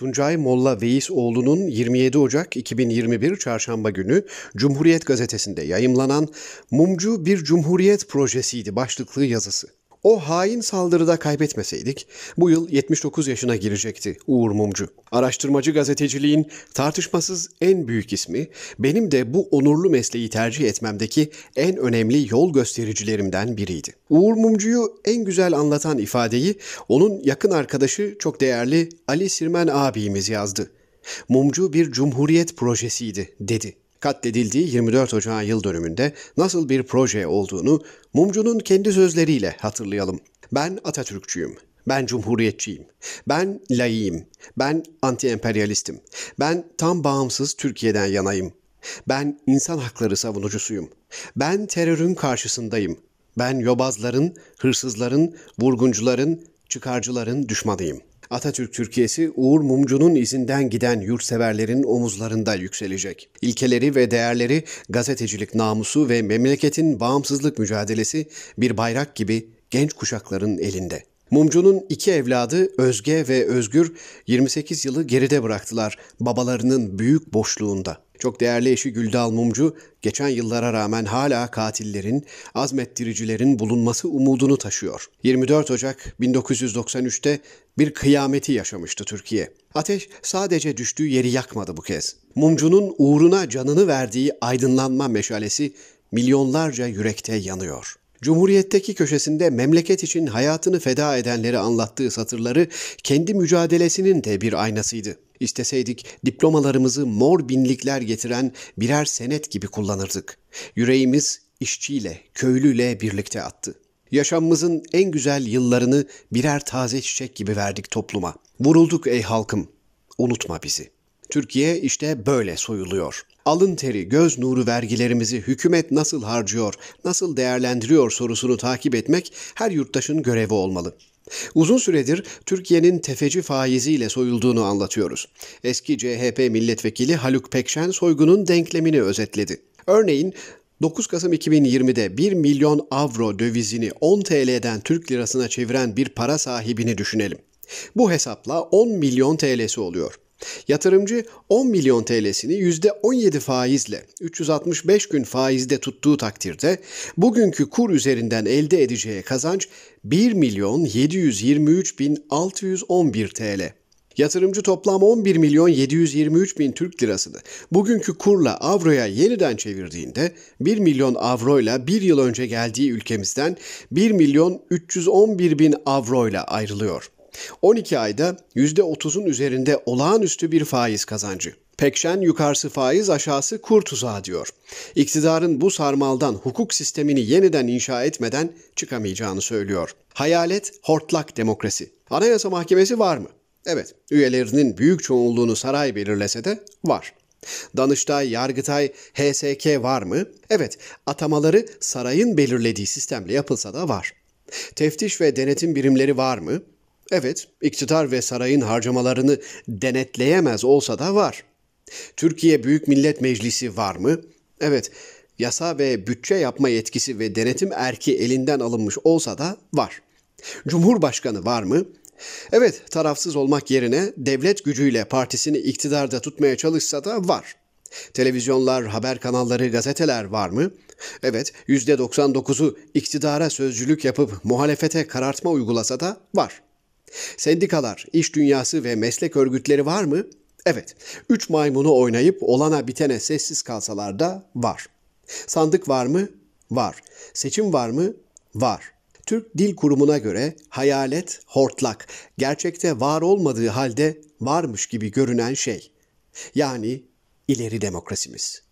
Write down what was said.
Tuncay Molla Veisoğlu'nun 27 Ocak 2021 Çarşamba günü Cumhuriyet Gazetesi'nde yayımlanan Mumcu Bir Cumhuriyet Projesiydi başlıklı yazısı. O hain saldırıda kaybetmeseydik bu yıl 79 yaşına girecekti Uğur Mumcu. Araştırmacı gazeteciliğin tartışmasız en büyük ismi, benim de bu onurlu mesleği tercih etmemdeki en önemli yol göstericilerimden biriydi. Uğur Mumcu'yu en güzel anlatan ifadeyi onun yakın arkadaşı çok değerli Ali Sirmen abimiz yazdı. Mumcu bir cumhuriyet projesiydi dedi katledildiği 24 Ocağı yıl dönümünde nasıl bir proje olduğunu Mumcu'nun kendi sözleriyle hatırlayalım. Ben Atatürkçüyüm. Ben cumhuriyetçiyim. Ben layığım. Ben anti-emperyalistim. Ben tam bağımsız Türkiye'den yanayım. Ben insan hakları savunucusuyum. Ben terörün karşısındayım. Ben yobazların, hırsızların, vurguncuların, çıkarcıların düşmanıyım. Atatürk Türkiye'si Uğur Mumcu'nun izinden giden yurtseverlerin omuzlarında yükselecek. İlkeleri ve değerleri gazetecilik namusu ve memleketin bağımsızlık mücadelesi bir bayrak gibi genç kuşakların elinde. Mumcu'nun iki evladı Özge ve Özgür 28 yılı geride bıraktılar babalarının büyük boşluğunda. Çok değerli eşi Güldal Mumcu geçen yıllara rağmen hala katillerin, azmettiricilerin bulunması umudunu taşıyor. 24 Ocak 1993'te bir kıyameti yaşamıştı Türkiye. Ateş sadece düştüğü yeri yakmadı bu kez. Mumcu'nun uğruna canını verdiği aydınlanma meşalesi milyonlarca yürekte yanıyor. Cumhuriyetteki köşesinde memleket için hayatını feda edenleri anlattığı satırları kendi mücadelesinin de bir aynasıydı. İsteseydik diplomalarımızı mor binlikler getiren birer senet gibi kullanırdık. Yüreğimiz işçiyle, köylüyle birlikte attı. Yaşamımızın en güzel yıllarını birer taze çiçek gibi verdik topluma. Vurulduk ey halkım, unutma bizi.'' Türkiye işte böyle soyuluyor. Alın teri, göz nuru vergilerimizi hükümet nasıl harcıyor, nasıl değerlendiriyor sorusunu takip etmek her yurttaşın görevi olmalı. Uzun süredir Türkiye'nin tefeci faiziyle soyulduğunu anlatıyoruz. Eski CHP milletvekili Haluk Pekşen soygunun denklemini özetledi. Örneğin 9 Kasım 2020'de 1 milyon avro dövizini 10 TL'den Türk lirasına çeviren bir para sahibini düşünelim. Bu hesapla 10 milyon TL'si oluyor. Yatırımcı 10 milyon TL'sini %17 faizle 365 gün faizde tuttuğu takdirde bugünkü kur üzerinden elde edeceği kazanç 1 milyon 723 bin 611 TL. Yatırımcı toplam 11 milyon 723 bin Türk lirasını bugünkü kurla avroya yeniden çevirdiğinde 1 milyon avroyla bir yıl önce geldiği ülkemizden 1 milyon 311 bin avroyla ayrılıyor. 12 ayda %30'un üzerinde olağanüstü bir faiz kazancı. Pekşen yukarısı faiz aşağısı kur tuzağı diyor. İktidarın bu sarmaldan hukuk sistemini yeniden inşa etmeden çıkamayacağını söylüyor. Hayalet hortlak demokrasi. Anayasa Mahkemesi var mı? Evet, üyelerinin büyük çoğunluğunu saray belirlese de var. Danıştay, Yargıtay, HSK var mı? Evet, atamaları sarayın belirlediği sistemle yapılsa da var. Teftiş ve denetim birimleri var mı? Evet, iktidar ve sarayın harcamalarını denetleyemez olsa da var. Türkiye Büyük Millet Meclisi var mı? Evet, yasa ve bütçe yapma yetkisi ve denetim erki elinden alınmış olsa da var. Cumhurbaşkanı var mı? Evet, tarafsız olmak yerine devlet gücüyle partisini iktidarda tutmaya çalışsa da var. Televizyonlar, haber kanalları, gazeteler var mı? Evet, %99'u iktidara sözcülük yapıp muhalefete karartma uygulasa da var. Sendikalar, iş dünyası ve meslek örgütleri var mı? Evet, üç maymunu oynayıp olana bitene sessiz kalsalar da var. Sandık var mı? Var. Seçim var mı? Var. Türk Dil Kurumu'na göre hayalet, hortlak, gerçekte var olmadığı halde varmış gibi görünen şey. Yani ileri demokrasimiz.''